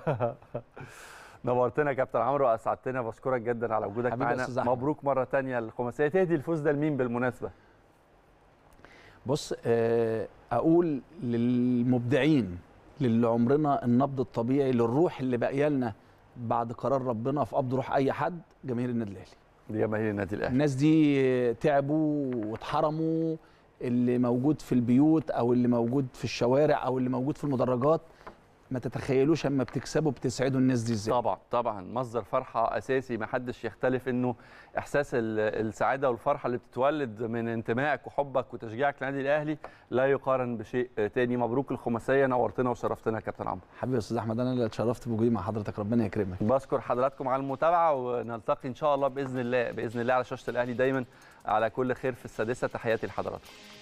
نورتنا يا كابتن عمرو اسعدتنا بشكرك جدا على وجودك معانا مبروك مره ثانيه الخماسيه تهدي الفوز ده لمين بالمناسبه بص آه، اقول للمبدعين للي عمرنا النبض الطبيعي للروح اللي باقيه لنا بعد قرار ربنا في قبض روح اي حد جماهير النادي الاهلي جماهير النادي الاهلي الناس دي آه، تعبوا واتحرموا اللي موجود في البيوت او اللي موجود في الشوارع او اللي موجود في المدرجات ما تتخيلوش اما بتكسبوا بتسعدوا الناس دي ازاي طبعا طبعا مصدر فرحه اساسي ما حدش يختلف انه احساس السعاده والفرحه اللي بتتولد من انتمائك وحبك وتشجيعك للنادي الاهلي لا يقارن بشيء تاني مبروك الخماسيه نورتنا وشرفتنا يا كابتن عمرو حبيبي يا استاذ احمد انا اللي اتشرفت بوجودي مع حضرتك ربنا يكرمك بشكر حضراتكم على المتابعه ونلتقي ان شاء الله باذن الله باذن الله على شاشه الاهلي دايما على كل خير في السادسه تحياتي لحضراتكم